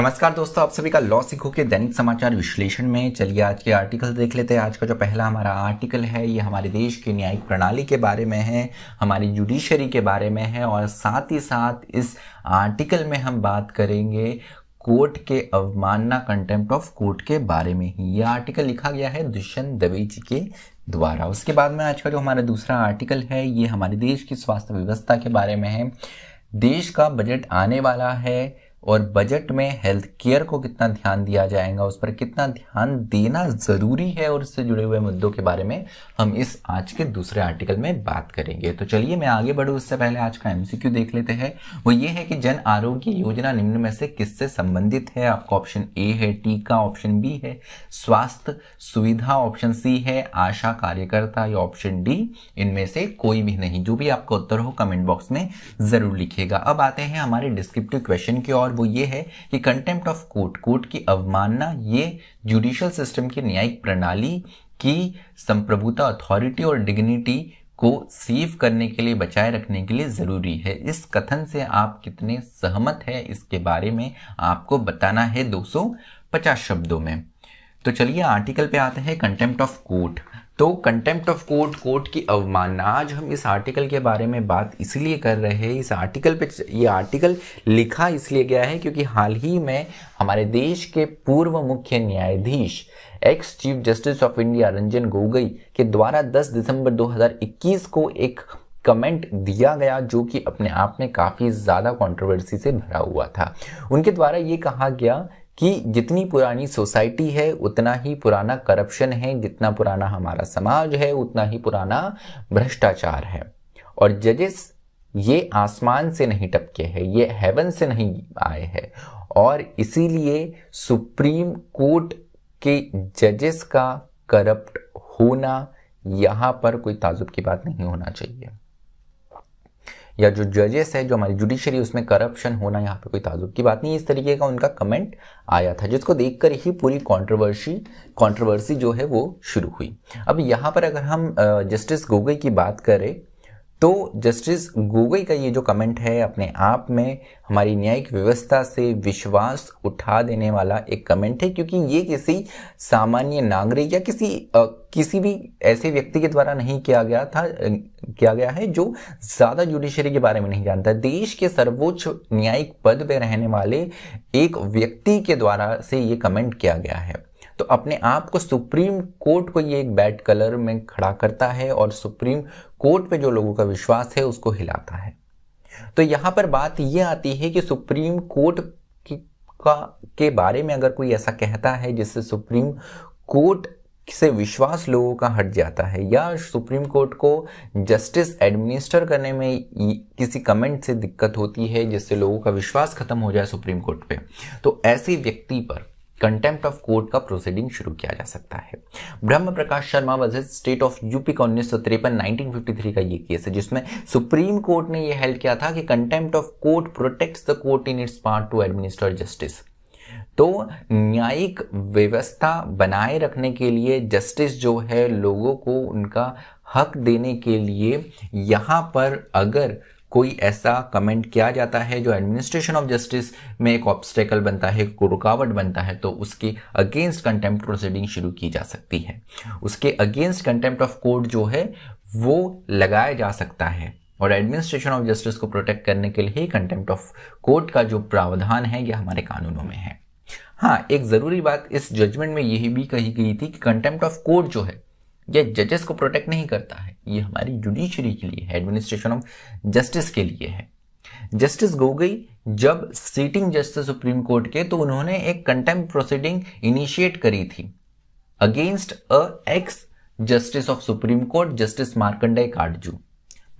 नमस्कार दोस्तों आप सभी का लॉ सीखो के दैनिक समाचार विश्लेषण में चलिए आज के आर्टिकल देख लेते हैं आज का जो पहला हमारा आर्टिकल है ये हमारे देश की न्यायिक प्रणाली के बारे में है हमारी जुडिशरी के बारे में है और साथ ही साथ इस आर्टिकल में हम बात करेंगे कोर्ट के अवमानना कंटेम्प्ट ऑफ कोर्ट के बारे में ही ये आर्टिकल लिखा गया है दुष्यंत दवे जी के द्वारा उसके बाद में आज का जो हमारा दूसरा आर्टिकल है ये हमारे देश की स्वास्थ्य व्यवस्था के बारे में है देश का बजट आने वाला है और बजट में हेल्थ केयर को कितना ध्यान दिया जाएगा उस पर कितना ध्यान देना ज़रूरी है और इससे जुड़े हुए मुद्दों के बारे में हम इस आज के दूसरे आर्टिकल में बात करेंगे तो चलिए मैं आगे बढ़ूँ उससे पहले आज का एमसीक्यू देख लेते हैं वो ये है कि जन आरोग्य योजना निम्न में से किससे संबंधित है आपका ऑप्शन ए है टीका ऑप्शन बी है स्वास्थ्य सुविधा ऑप्शन सी है आशा कार्यकर्ता या ऑप्शन डी इनमें से कोई भी नहीं जो भी आपका उत्तर हो कमेंट बॉक्स में ज़रूर लिखिएगा अब आते हैं हमारे डिस्क्रिप्टिव क्वेश्चन की ओर और वो ये है कि कंटेम्प्ट ऑफ कोर्ट कोर्ट की अवमानना ये जुडिशल सिस्टम की न्यायिक प्रणाली की संप्रभुता अथॉरिटी और डिग्निटी को सेव करने के लिए बचाए रखने के लिए ज़रूरी है इस कथन से आप कितने सहमत हैं इसके बारे में आपको बताना है 250 शब्दों में तो चलिए आर्टिकल पे आते हैं कंटेम्प्ट ऑफ कोर्ट तो कंटेम्प्ट ऑफ कोर्ट कोर्ट की अवमानना आज हम इस आर्टिकल के बारे में बात इसलिए कर रहे हैं इस आर्टिकल पे ये आर्टिकल लिखा इसलिए गया है क्योंकि हाल ही में हमारे देश के पूर्व मुख्य न्यायाधीश ex chief justice of India Ranjan Gogoi के द्वारा 10 दिसंबर 2021 को एक कमेंट दिया गया जो कि अपने आप में काफ़ी ज़्यादा कंट्रोवर्सी से भरा हुआ था उनके द्वारा ये कहा गया कि जितनी पुरानी सोसाइटी है उतना ही पुराना करप्शन है जितना पुराना हमारा समाज है उतना ही पुराना भ्रष्टाचार है और जजेस ये आसमान से नहीं टपके हैं ये हेवन से नहीं आए हैं और इसीलिए सुप्रीम कोर्ट के जजेस का करप्ट होना यहाँ पर कोई ताजुब की बात नहीं होना चाहिए या जो जजेस है जो हमारी जुडिशरी उसमें करप्शन होना यहाँ पे कोई ताजुब की बात नहीं इस तरीके का उनका कमेंट आया था जिसको देखकर ही पूरी कंट्रोवर्सी कंट्रोवर्सी जो है वो शुरू हुई अब यहाँ पर अगर हम जस्टिस गोगोई की बात करें तो जस्टिस गोगोई का ये जो कमेंट है अपने आप में हमारी न्यायिक व्यवस्था से विश्वास उठा देने वाला एक कमेंट है क्योंकि ये किसी सामान्य नागरिक या किसी आ, किसी भी ऐसे व्यक्ति के द्वारा नहीं किया गया था किया गया है जो ज़्यादा जुडिशरी के बारे में नहीं जानता देश के सर्वोच्च न्यायिक पद पर रहने वाले एक व्यक्ति के द्वारा से ये कमेंट किया गया है तो अपने आप को सुप्रीम कोर्ट को ये एक बैड कलर में खड़ा करता है और सुप्रीम कोर्ट पे जो लोगों का विश्वास है उसको हिलाता है तो यहाँ पर बात ये आती है कि सुप्रीम कोर्ट का के बारे में अगर कोई ऐसा कहता है जिससे सुप्रीम कोर्ट से विश्वास लोगों का हट जाता है या सुप्रीम कोर्ट को जस्टिस एडमिनिस्टर करने में किसी कमेंट से दिक्कत होती है जिससे लोगों का विश्वास खत्म हो जाए सुप्रीम कोर्ट पे तो ऐसे व्यक्ति पर कंटेम्प्ट ऑफ कोर्ट का प्रोसीडिंग शुरू किया जा सकता है Brahm Prakash Sharma versus state of UP का उन्नीस सौ तिरपन का ये केस है जिसमें सुप्रीम कोर्ट ने यह हेल्ड किया था कि contempt of court protects the court in its part to administer justice तो न्यायिक व्यवस्था बनाए रखने के लिए जस्टिस जो है लोगों को उनका हक देने के लिए यहाँ पर अगर कोई ऐसा कमेंट किया जाता है जो एडमिनिस्ट्रेशन ऑफ जस्टिस में एक ऑब्स्टेकल बनता है रुकावट बनता है तो उसके अगेंस्ट कंटेम्प्ट प्रोसीडिंग शुरू की जा सकती है उसके अगेंस्ट कंटेम्प्ट ऑफ कोर्ट जो है वो लगाया जा सकता है और एडमिनिस्ट्रेशन ऑफ जस्टिस को प्रोटेक्ट करने के लिए कंटेम्प्ट ऑफ कोर्ट का जो प्रावधान है यह हमारे कानूनों में है हाँ एक ज़रूरी बात इस जजमेंट में यही भी कही गई थी कि कंटेम्प्ट ऑफ कोर्ट जो है यह जजेस को प्रोटेक्ट नहीं करता है ये हमारी जुडिशरी के लिए है एडमिनिस्ट्रेशन ऑफ जस्टिस के लिए है जस्टिस गोगई जब सीटिंग जस्टिस सुप्रीम कोर्ट के तो उन्होंने एक कंटेम प्रोसीडिंग इनिशिएट करी थी against a ex justice of supreme court justice Markandey Katju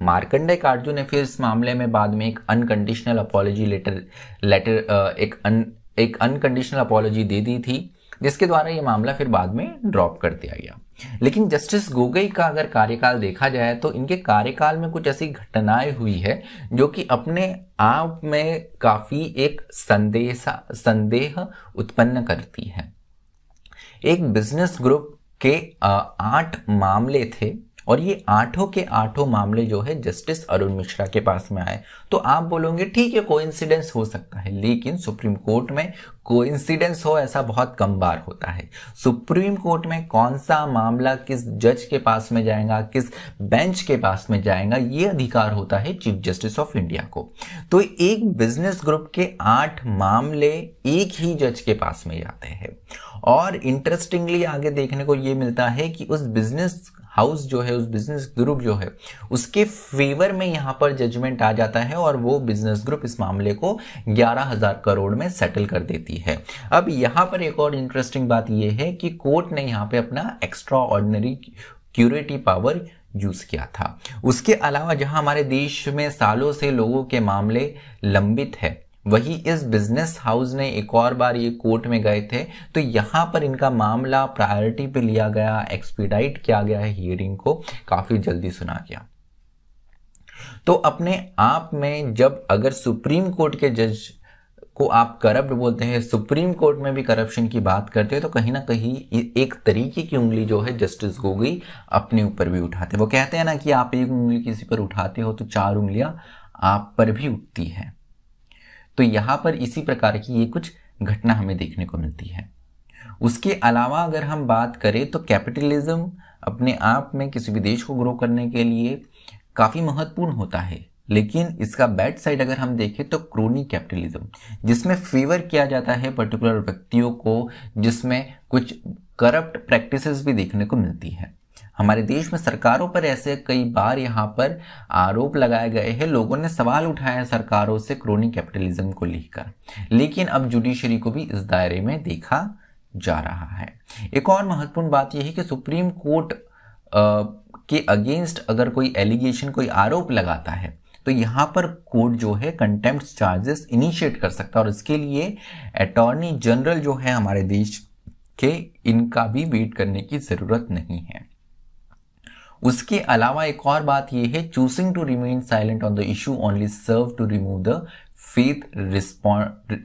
Markandey Katju ने फिर इस मामले में बाद में एक अनकंडीशनल अपॉलॉजी लेटर लेटर एक अन एक अनकंडीशनल अपॉलॉजी दे दी थी जिसके द्वारा ये मामला फिर बाद में ड्रॉप कर दिया गया लेकिन जस्टिस गोगई का अगर कार्यकाल देखा जाए तो इनके कार्यकाल में कुछ ऐसी घटनाएं हुई है जो कि अपने आप में काफ़ी एक संदेश संदेह उत्पन्न करती है एक बिजनेस ग्रुप के आठ मामले थे और ये आठों के आठों मामले जो है जस्टिस अरुण मिश्रा के पास में आए तो आप बोलोगे ठीक है कोइंसिडेंस हो सकता है लेकिन सुप्रीम कोर्ट में कोइंसिडेंस हो ऐसा बहुत कम बार होता है सुप्रीम कोर्ट में कौन सा मामला किस जज के पास में जाएगा किस बेंच के पास में जाएगा ये अधिकार होता है चीफ जस्टिस ऑफ इंडिया को तो एक बिजनेस ग्रुप के आठ मामले एक ही जज के पास में जाते हैं और इंटरेस्टिंगली आगे देखने को ये मिलता है कि उस बिजनेस हाउस जो है उस बिजनेस ग्रुप जो है उसके फेवर में यहाँ पर जजमेंट आ जाता है और वो बिजनेस ग्रुप इस मामले को ग्यारह हजार करोड़ में सेटल कर देती है अब यहाँ पर एक और इंटरेस्टिंग बात यह है कि कोर्ट ने यहाँ पे अपना एक्स्ट्रा ऑर्डनरी क्यूरिटी पावर यूज़ किया था उसके अलावा जहां हमारे देश में सालों से लोगों के मामले लंबित है वही इस बिजनेस हाउस ने एक और बार ये कोर्ट में गए थे तो यहाँ पर इनका मामला प्रायोरिटी पे लिया गया एक्सपीडाइट किया गया हियरिंग को काफ़ी जल्दी सुना गया तो अपने आप में जब अगर सुप्रीम कोर्ट के जज को आप करप्ट बोलते हैं सुप्रीम कोर्ट में भी करप्शन की बात करते हैं तो कहीं ना कहीं एक तरीके की उंगली जो है जस्टिस गोगोई अपने ऊपर भी उठाते वो कहते हैं ना कि आप एक उंगली किसी पर उठाते हो तो चार उंगलियां आप पर भी उठती है तो यहाँ पर इसी प्रकार की ये कुछ घटना हमें देखने को मिलती है उसके अलावा अगर हम बात करें तो कैपिटलिज्म अपने आप में किसी भी देश को ग्रो करने के लिए काफ़ी महत्वपूर्ण होता है लेकिन इसका बैड साइड अगर हम देखें तो क्रोनी कैपिटलिज्म जिसमें फेवर किया जाता है पर्टिकुलर व्यक्तियों को जिसमें कुछ करप्ट प्रैक्टिसेस भी देखने को मिलती है हमारे देश में सरकारों पर ऐसे कई बार यहाँ पर आरोप लगाए गए हैं लोगों ने सवाल उठाया सरकारों से क्रोनी कैपिटलिज्म को लेकर लेकिन अब जुडिशरी को भी इस दायरे में देखा जा रहा है एक और महत्वपूर्ण बात यह है कि सुप्रीम कोर्ट आ, के अगेंस्ट अगर कोई एलिगेशन कोई आरोप लगाता है तो यहाँ पर कोर्ट जो है कंटेम्प्ट चार्जेस इनिशिएट कर सकता है और इसके लिए अटॉर्नी जनरल जो है हमारे देश के इनका भी वेट करने की ज़रूरत नहीं है उसके अलावा एक और बात यह है choosing to remain silent on the issue only serve to remove the faith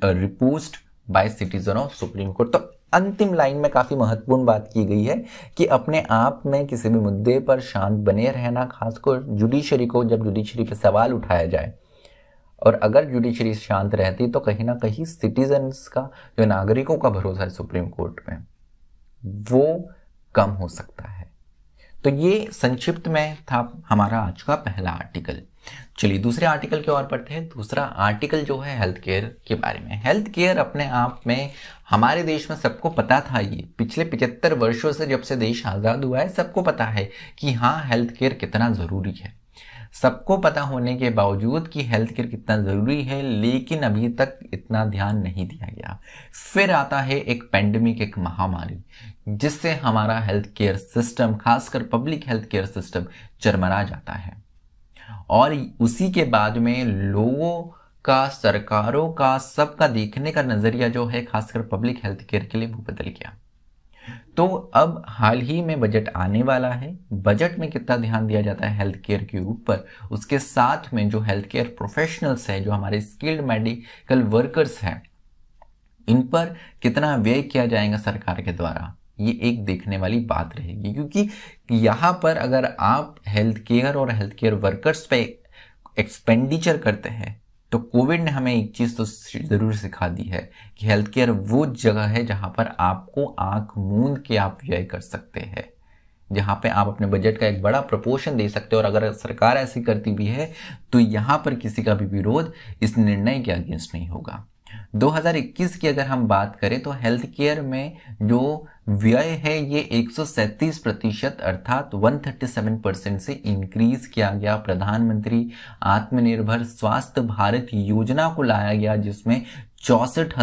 reposed by citizen of supreme court तो अंतिम लाइन में काफ़ी महत्वपूर्ण बात की गई है कि अपने आप में किसी भी मुद्दे पर शांत बने रहना खासकर जुडिशरी को जब जुडिशरी पे सवाल उठाया जाए और अगर जुडिशरी शांत रहती तो कहीं ना कहीं सिटीजन्स का जो नागरिकों का भरोसा है सुप्रीम कोर्ट में वो कम हो सकता है तो ये संक्षिप्त में था हमारा आज का पहला आर्टिकल चलिए दूसरे आर्टिकल की ओर पढ़ते हैं दूसरा आर्टिकल जो है हेल्थ केयर के बारे में हेल्थ केयर अपने आप में हमारे देश में सबको पता था ये पिछले पिचहत्तर वर्षों से जब से देश आज़ाद हुआ है सबको पता है कि हाँ हेल्थ केयर कितना ज़रूरी है सबको पता होने के बावजूद कि हेल्थ केयर कितना ज़रूरी है लेकिन अभी तक इतना ध्यान नहीं दिया गया फिर आता है एक पेंडेमिक एक महामारी जिससे हमारा हेल्थ केयर सिस्टम खासकर पब्लिक हेल्थ केयर सिस्टम चरमरा जाता है और उसी के बाद में लोगों का सरकारों का सबका देखने का नज़रिया जो है खासकर पब्लिक हेल्थ केयर के लिए वो बदल गया तो अब हाल ही में बजट आने वाला है बजट में कितना ध्यान दिया जाता है हेल्थ केयर के ऊपर उसके साथ में जो हेल्थ केयर प्रोफेशनल्स हैं जो हमारे स्किल्ड मेडिकल वर्कर्स हैं इन पर कितना व्यय किया जाएगा सरकार के द्वारा ये एक देखने वाली बात रहेगी क्योंकि यहाँ पर अगर आप हेल्थ केयर और हेल्थ केयर वर्कर्स पे एक्सपेंडिचर करते हैं तो कोविड ने हमें एक चीज़ तो ज़रूर सिखा दी है कि हेल्थ केयर वो जगह है जहाँ पर आपको आंख मूंद के आप व्यय कर सकते हैं जहाँ पे आप अपने बजट का एक बड़ा प्रपोर्शन दे सकते हो और अगर सरकार ऐसी करती भी है तो यहाँ पर किसी का भी विरोध इस निर्णय के अगेंस्ट नहीं होगा 2021 की अगर हम बात करें तो हेल्थ केयर में जो व्यय है ये एक प्रतिशत अर्थात 137 परसेंट से इंक्रीज किया गया प्रधानमंत्री आत्मनिर्भर स्वास्थ्य भारत योजना को लाया गया जिसमें चौसठ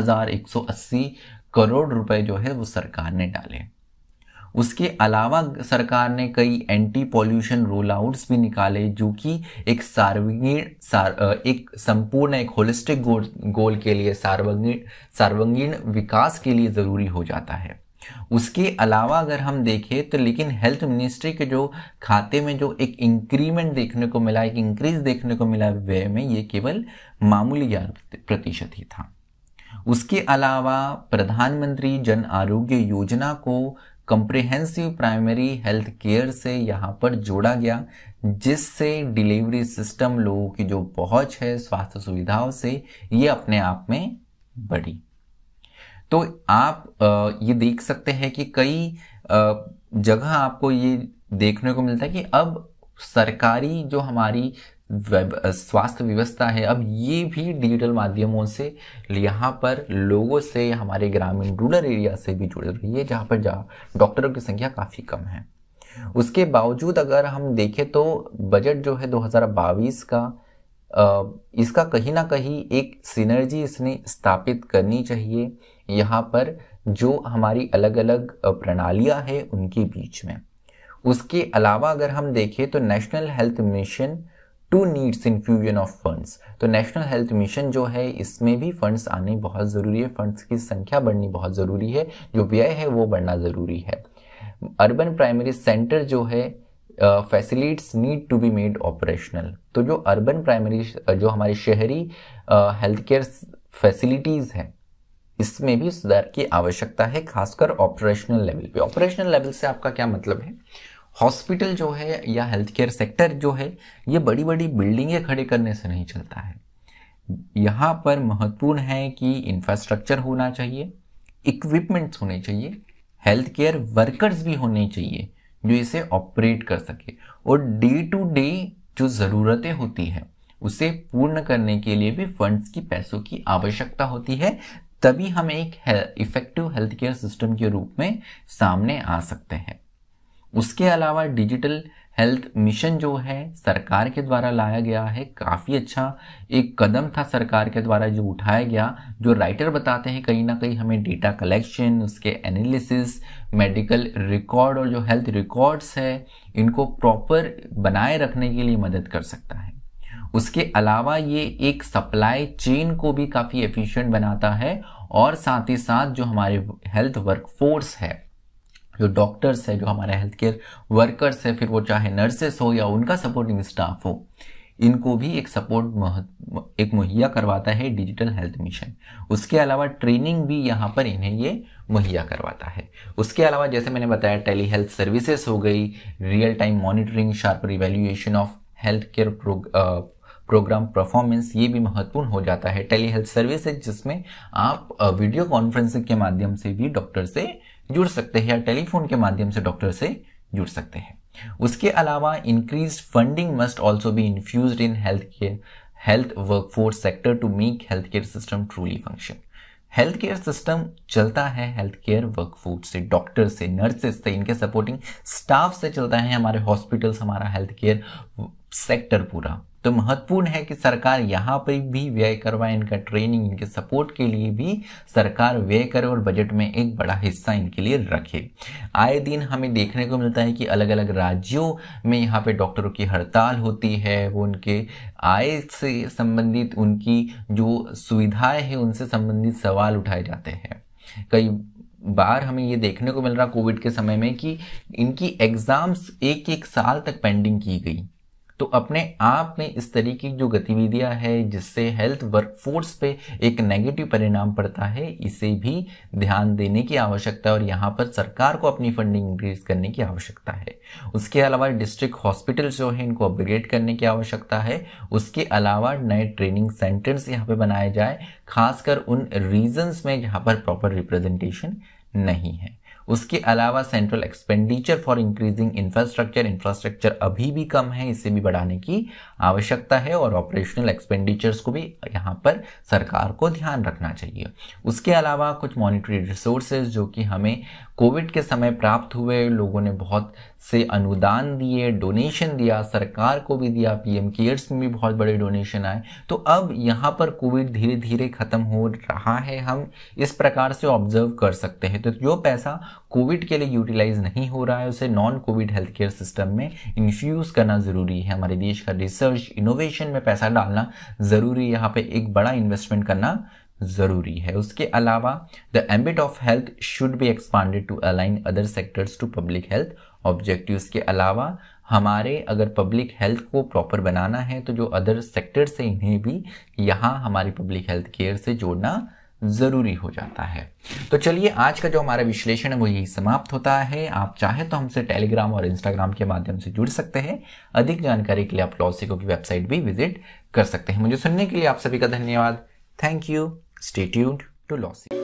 करोड़ रुपए जो है वो सरकार ने डाले उसके अलावा सरकार ने कई एंटी पॉल्यूशन रोल आउट्स भी निकाले जो कि एक सार्वगीण सार, एक संपूर्ण एक होलिस्टिक गोल, गोल के लिए सार्वगीण सार्वगीण विकास के लिए ज़रूरी हो जाता है उसके अलावा अगर हम देखें तो लेकिन हेल्थ मिनिस्ट्री के जो खाते में जो एक इंक्रीमेंट देखने को मिला एक इंक्रीज देखने को मिला व्यय में ये केवल मामूली ग्यारह प्रतिशत ही था उसके अलावा प्रधानमंत्री जन आरोग्य योजना को कंप्रिहेंसिव प्राइमरी हेल्थ केयर से यहाँ पर जोड़ा गया जिससे डिलीवरी सिस्टम लोगों की जो पहुँच है स्वास्थ्य सुविधाओं से ये अपने आप में बढ़ी तो आप ये देख सकते हैं कि कई जगह आपको ये देखने को मिलता है कि अब सरकारी जो हमारी स्वास्थ्य व्यवस्था है अब ये भी डिजिटल माध्यमों से यहाँ पर लोगों से हमारे ग्रामीण रूरल एरिया से भी जुड़ रही है जहाँ पर जहाँ डॉक्टरों की संख्या काफ़ी कम है उसके बावजूद अगर हम देखें तो बजट जो है 2022 का इसका कहीं ना कहीं एक सिनर्जी इसने स्थापित करनी चाहिए यहाँ पर जो हमारी अलग अलग प्रणालियाँ हैं उनके बीच में उसके अलावा अगर हम देखें तो national health mission too needs infusion of funds तो नेशनल हेल्थ मिशन जो है इसमें भी फंड्स आने बहुत ज़रूरी है फंड्स की संख्या बढ़नी बहुत ज़रूरी है जो व्यय है वो बढ़ना ज़रूरी है अर्बन प्राइमरी सेंटर जो है facilities need to be made operational तो जो अर्बन प्राइमरी जो हमारे शहरी हेल्थ केयर फैसिलिटीज़ हैं इसमें भी सुधार की आवश्यकता है खासकर ऑपरेशनल लेवल पे ऑपरेशनल लेवल से आपका क्या मतलब है हॉस्पिटल जो है या हेल्थ केयर सेक्टर जो है ये बड़ी बड़ी बिल्डिंगें खड़े करने से नहीं चलता है यहाँ पर महत्वपूर्ण है कि इंफ्रास्ट्रक्चर होना चाहिए इक्विपमेंट्स होने चाहिए हेल्थ केयर वर्कर्स भी होने चाहिए जो इसे ऑपरेट कर सके और डे टू डे जो ज़रूरतें होती हैं उसे पूर्ण करने के लिए भी फंड्स की पैसों की आवश्यकता होती है तभी हम एक इफेक्टिव हेल्थ केयर सिस्टम के रूप में सामने आ सकते हैं उसके अलावा डिजिटल हेल्थ मिशन जो है सरकार के द्वारा लाया गया है काफ़ी अच्छा एक कदम था सरकार के द्वारा जो उठाया गया जो राइटर बताते हैं कहीं ना कहीं हमें डेटा कलेक्शन उसके एनालिसिस मेडिकल रिकॉर्ड और जो हेल्थ रिकॉर्ड्स है इनको प्रॉपर बनाए रखने के लिए मदद कर सकता है उसके अलावा ये एक सप्लाई चेन को भी काफ़ी एफिशिएंट बनाता है और साथ ही साथ जो हमारे हेल्थ वर्कफोर्स है जो डॉक्टर्स है जो हमारे हेल्थ केयर वर्कर्स है फिर वो चाहे नर्सेस हो या उनका सपोर्टिंग स्टाफ हो इनको भी एक सपोर्ट एक मुहैया करवाता है डिजिटल हेल्थ मिशन उसके अलावा ट्रेनिंग भी यहाँ पर इन्हें ये मुहैया करवाता है उसके अलावा जैसे मैंने बताया टेली हेल्थ सर्विसेज हो गई real time monitoring sharp reevaluation of health care programme performance ये भी महत्वपूर्ण हो जाता है टेली हेल्थ सर्विस है जिसमें आप वीडियो कॉन्फ्रेंसिंग के माध्यम से भी डॉक्टर से जुड़ सकते हैं या टेलीफोन के माध्यम से डॉक्टर से जुड़ सकते हैं उसके अलावा increase funding must also be infuse in health care health workforce sector to make health care system truly function health care system चलता है हेल्थ केयर वर्कफोर्स से डॉक्टर से नर्सेस से इनके सपोर्टिंग स्टाफ से चलता है हमारे हॉस्पिटल्स हमारा हेल्थ केयर सेक्टर पूरा तो महत्वपूर्ण है कि सरकार यहाँ पर भी व्यय करवाए इनका ट्रेनिंग इनके सपोर्ट के लिए भी सरकार व्यय करे और बजट में एक बड़ा हिस्सा इनके लिए रखे आए दिन हमें देखने को मिलता है कि अलग अलग राज्यों में यहाँ पे डॉक्टरों की हड़ताल होती है वो उनके आय से संबंधित उनकी जो सुविधाएं हैं उनसे संबंधित सवाल उठाए जाते हैं कई बार हमें ये देखने को मिल रहा कोविड के समय में कि इनकी एग्ज़ाम्स एक एक साल तक पेंडिंग की गई तो अपने आप में इस तरीके की जो गतिविधियां है जिससे हेल्थ वर्कफोर्स पे एक नेगेटिव परिणाम पड़ता है इसे भी ध्यान देने की आवश्यकता है और यहाँ पर सरकार को अपनी फंडिंग इंक्रीज करने की आवश्यकता है उसके अलावा डिस्ट्रिक्ट हॉस्पिटल्स जो है इनको अपग्रेड करने की आवश्यकता है उसके अलावा नए ट्रेनिंग सेंटर्स यहाँ पे बनाए जाए खासकर उन रीजन्स में जहाँ पर प्रॉपर रिप्रेजेंटेशन नहीं है उसके अलावा central expenditure for increasing infrastructure infrastructure अभी भी कम है इसे भी बढ़ाने की आवश्यकता है और ऑपरेशनल एक्सपेंडिचर्स को भी यहाँ पर सरकार को ध्यान रखना चाहिए उसके अलावा कुछ मॉनिटरी रिसोर्सेज जो कि हमें कोविड के समय प्राप्त हुए लोगों ने बहुत से अनुदान दिए डोनेशन दिया सरकार को भी दिया पीएम केयर्स में भी बहुत बड़े डोनेशन आए तो अब यहाँ पर कोविड धीरे धीरे ख़त्म हो रहा है हम इस प्रकार से ऑब्जर्व कर सकते हैं तो जो पैसा कोविड के लिए यूटिलाइज नहीं हो रहा है उसे non covid health care system में इन्फ्यूज़ करना ज़रूरी है हमारे देश का रिसर्च इनोवेशन में पैसा डालना ज़रूरी यहाँ पर एक बड़ा इन्वेस्टमेंट करना जरूरी है उसके अलावा the ambit of health should be expanded to align other sectors to public health objectives के अलावा हमारे अगर पब्लिक हेल्थ को प्रॉपर बनाना है तो जो अदर सेक्टर से इन्हें भी यहाँ हमारी पब्लिक हेल्थ केयर से जोड़ना ज़रूरी हो जाता है तो चलिए आज का जो हमारा विश्लेषण है वो यही समाप्त होता है आप चाहे तो हमसे टेलीग्राम और इंस्टाग्राम के माध्यम से जुड़ सकते हैं अधिक जानकारी के लिए आप लॉसिको की वेबसाइट भी विजिट कर सकते हैं मुझे सुनने के लिए आप सभी का धन्यवाद thank you Stay tuned to Lossy.